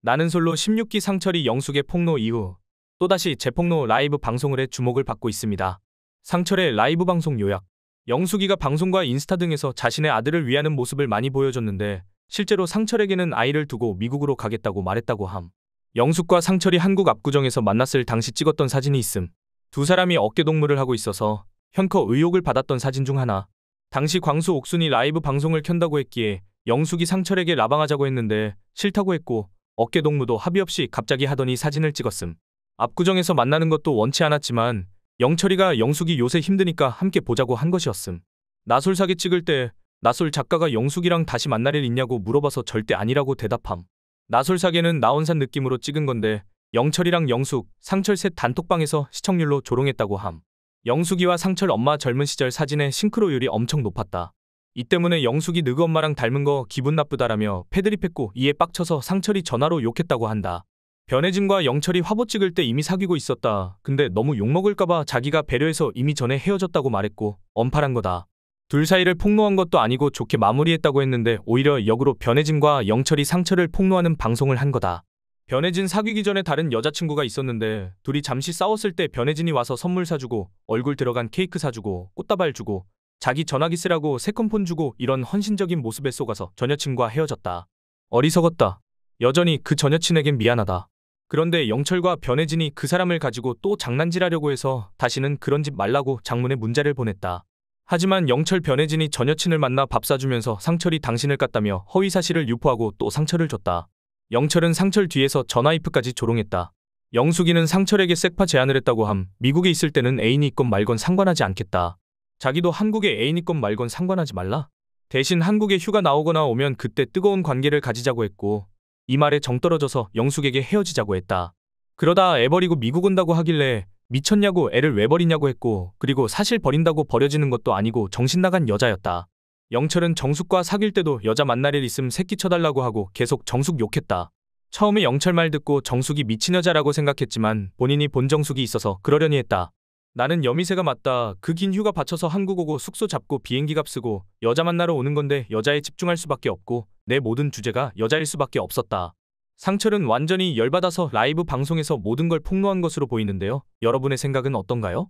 나는 솔로 16기 상철이 영숙의 폭로 이후 또다시 재폭로 라이브 방송을 해 주목을 받고 있습니다. 상철의 라이브 방송 요약 영숙이가 방송과 인스타 등에서 자신의 아들을 위하는 모습을 많이 보여줬는데 실제로 상철에게는 아이를 두고 미국으로 가겠다고 말했다고 함. 영숙과 상철이 한국 압구정에서 만났을 당시 찍었던 사진이 있음. 두 사람이 어깨 동무를 하고 있어서 현커 의혹을 받았던 사진 중 하나. 당시 광수 옥순이 라이브 방송을 켠다고 했기에 영숙이 상철에게 라방하자고 했는데 싫다고 했고 어깨 동무도 합의 없이 갑자기 하더니 사진을 찍었음. 압구정에서 만나는 것도 원치 않았지만 영철이가 영숙이 요새 힘드니까 함께 보자고 한 것이었음. 나솔 사기 찍을 때 나솔 작가가 영숙이랑 다시 만날 일 있냐고 물어봐서 절대 아니라고 대답함. 나솔 사기는 나온산 느낌으로 찍은 건데 영철이랑 영숙, 상철 셋 단톡방에서 시청률로 조롱했다고 함. 영숙이와 상철 엄마 젊은 시절 사진의 싱크로율이 엄청 높았다. 이 때문에 영숙이 느그 엄마랑 닮은 거 기분 나쁘다라며 패드립했고 이에 빡쳐서 상철이 전화로 욕했다고 한다. 변혜진과 영철이 화보 찍을 때 이미 사귀고 있었다. 근데 너무 욕먹을까봐 자기가 배려해서 이미 전에 헤어졌다고 말했고 엄팔한 거다. 둘 사이를 폭로한 것도 아니고 좋게 마무리했다고 했는데 오히려 역으로 변혜진과 영철이 상처를 폭로하는 방송을 한 거다. 변혜진 사귀기 전에 다른 여자친구가 있었는데 둘이 잠시 싸웠을 때 변혜진이 와서 선물 사주고 얼굴 들어간 케이크 사주고 꽃다발 주고 자기 전화기 쓰라고 새콤폰 주고 이런 헌신적인 모습에 속아서 전여친과 헤어졌다. 어리석었다. 여전히 그 전여친에겐 미안하다. 그런데 영철과 변혜진이 그 사람을 가지고 또 장난질하려고 해서 다시는 그런 짓 말라고 장문에 문자를 보냈다. 하지만 영철 변혜진이 전여친을 만나 밥 사주면서 상철이 당신을 깠다며 허위 사실을 유포하고 또 상처를 줬다. 영철은 상철 뒤에서 전화이프까지 조롱했다. 영숙이는 상철에게 섹파 제안을 했다고 함 미국에 있을 때는 애인이 있건 말건 상관하지 않겠다. 자기도 한국의 애인이 건 말건 상관하지 말라. 대신 한국에 휴가 나오거나 오면 그때 뜨거운 관계를 가지자고 했고 이 말에 정떨어져서 영숙에게 헤어지자고 했다. 그러다 애 버리고 미국 온다고 하길래 미쳤냐고 애를 왜 버리냐고 했고 그리고 사실 버린다고 버려지는 것도 아니고 정신나간 여자였다. 영철은 정숙과 사귈 때도 여자 만날 일 있음 새끼 쳐달라고 하고 계속 정숙 욕했다. 처음에 영철 말 듣고 정숙이 미친 여자라고 생각했지만 본인이 본 정숙이 있어서 그러려니 했다. 나는 여미새가 맞다. 그 긴 휴가 바쳐서 한국 오고 숙소 잡고 비행기 값 쓰고 여자 만나러 오는 건데 여자에 집중할 수밖에 없고 내 모든 주제가 여자일 수밖에 없었다. 상철은 완전히 열받아서 라이브 방송에서 모든 걸 폭로한 것으로 보이는데요. 여러분의 생각은 어떤가요?